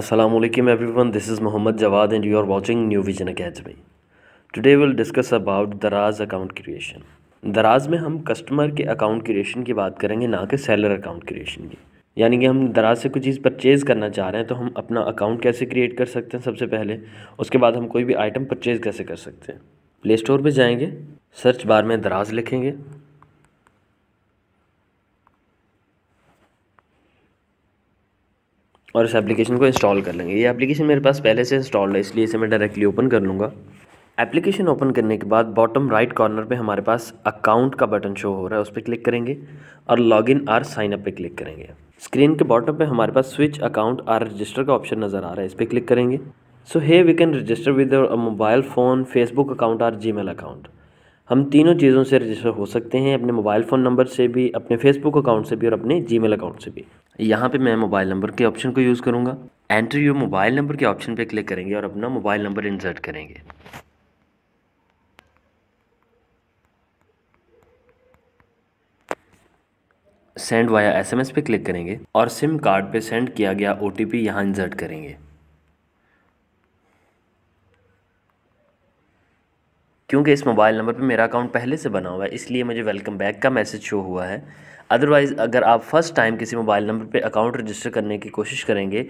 Aslam Assalamualaikum everyone this is Muhammad Jawad and you are watching New Vision Academy. Today will discuss about Daraz account creation Daraz में हम customer के account creation की बात करेंगे ना कि सेलर अकाउंट क्रिएशन की यानी कि हम दराज से कोई चीज़ परचेज़ करना चाह रहे हैं तो हम अपना अकाउंट कैसे क्रिएट कर सकते हैं सबसे पहले उसके बाद हम कोई भी आइटम परचेज़ कैसे कर सकते हैं प्ले स्टोर पर जाएँगे सर्च बार में दराज लिखेंगे और इस एप्लीकेशन को इंस्टॉल कर लेंगे ये एप्लीकेशन मेरे पास पहले से इंस्टॉल है इसलिए इसे मैं डायरेक्टली ओपन कर लूँगा एप्लीकेशन ओपन करने के बाद बॉटम राइट कॉर्नर पे हमारे पास अकाउंट का बटन शो हो रहा है उस पर क्लिक करेंगे और लॉगिन आर साइन अप पे क्लिक करेंगे स्क्रीन के बॉटम पे हमारे पास स्विच अकाउंट आर रजिस्टर का ऑप्शन नज़र आ रहा है इस पर क्लिक करेंगे so here we can register with mobile phone Facebook account or G account हम तीनों चीज़ों से रजिस्टर हो सकते हैं अपने मोबाइल फ़ोन नंबर से भी अपने फेसबुक अकाउंट से भी और अपने जी अकाउंट से भी यहाँ पे मैं मोबाइल नंबर के ऑप्शन को यूज़ करूँगा एंटर योर मोबाइल नंबर के ऑप्शन पे क्लिक करेंगे और अपना मोबाइल नंबर इंसर्ट करेंगे सेंड वाया एसएमएस पे क्लिक करेंगे और सिम कार्ड पे सेंड किया गया ओ टी पी यहाँ इंसर्ट करेंगे क्योंकि इस मोबाइल नंबर पे मेरा अकाउंट पहले से बना हुआ है इसलिए मुझे वेलकम बैक का मैसेज शो हुआ है अदरवाइज़ अगर आप फ़र्स्ट टाइम किसी मोबाइल नंबर पे अकाउंट रजिस्टर करने की कोशिश करेंगे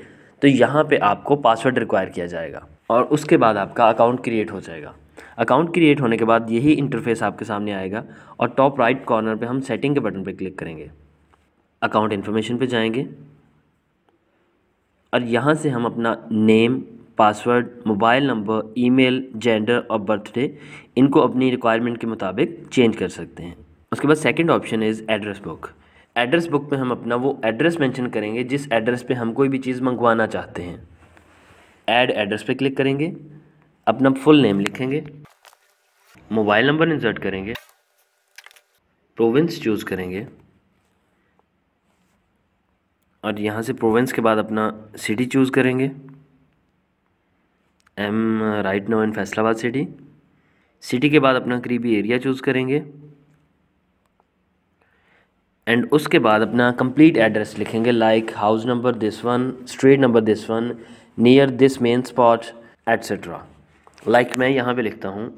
तो यहाँ पे आपको पासवर्ड रिक्वायर किया जाएगा और उसके बाद आपका अकाउंट क्रिएट हो जाएगा अकाउंट क्रिएट होने के बाद यही इंटरफेस आपके सामने आएगा और टॉप राइट कॉर्नर पर हम सेटिंग के बटन पर क्लिक करेंगे अकाउंट इन्फॉर्मेशन पर जाएँगे और यहाँ से हम अपना name password mobile number email gender और बर्थडे इनको अपनी रिक्वायरमेंट के मुताबिक चेंज कर सकते हैं उसके बाद second option is address book address book में हम अपना वो एड्रेस मेंशन करेंगे जिस एड्रेस पे हम कोई भी चीज़ मंगवाना चाहते हैं ऐड एड्रेस पे क्लिक करेंगे अपना फुल नेम लिखेंगे मोबाइल नंबर इंसर्ट करेंगे प्रोविंस चूज़ करेंगे और यहाँ से प्रोविंस के बाद अपना सिटी चूज़ करेंगे I'm right now in Faisalabad city city के बाद अपना करीबी एरिया चूज़ करेंगे एंड उसके बाद अपना कंप्लीट एड्रेस लिखेंगे like house number this one street number this one near this main spot etcetera like मैं यहाँ पे लिखता हूँ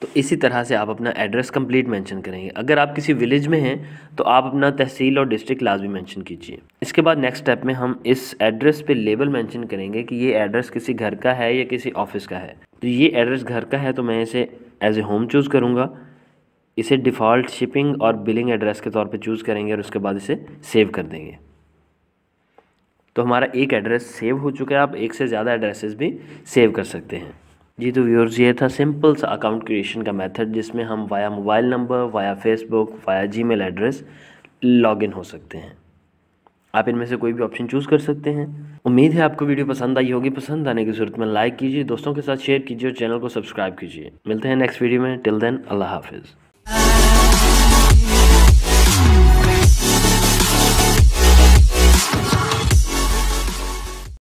तो इसी तरह से आप अपना एड्रेस कंप्लीट मेंशन करेंगे अगर आप किसी विलेज में हैं तो आप अपना तहसील और डिस्ट्रिक्ट लाजमी मेंशन कीजिए इसके बाद नेक्स्ट स्टेप में हम इस एड्रेस पे लेबल मेंशन करेंगे कि ये एड्रेस किसी घर का है या किसी ऑफिस का है तो ये एड्रेस घर का है तो मैं इसे एज ए होम चूज़ करूँगा इसे डिफ़ॉल्ट शिपिंग और बिलिंग एड्रेस के तौर पे चूज़ करेंगे और उसके बाद इसे सेव कर देंगे तो हमारा एक एड्रेस सेव हो चुका है आप एक से ज़्यादा एड्रेसेस भी सेव कर सकते हैं जी तो व्यूअर्स ये था सिंपल सा अकाउंट क्रिएशन का मेथड जिसमें हम via mobile number via Facebook via G address log हो सकते हैं आप इनमें से कोई भी ऑप्शन चूज़ कर सकते हैं उम्मीद है आपको वीडियो पसंद आई होगी पसंद आने की सूरत में लाइक कीजिए दोस्तों के साथ शेयर कीजिए और चैनल को सब्सक्राइब कीजिए मिलते हैं नेक्स्ट वीडियो में टिल देन अल्लाह हाफिज़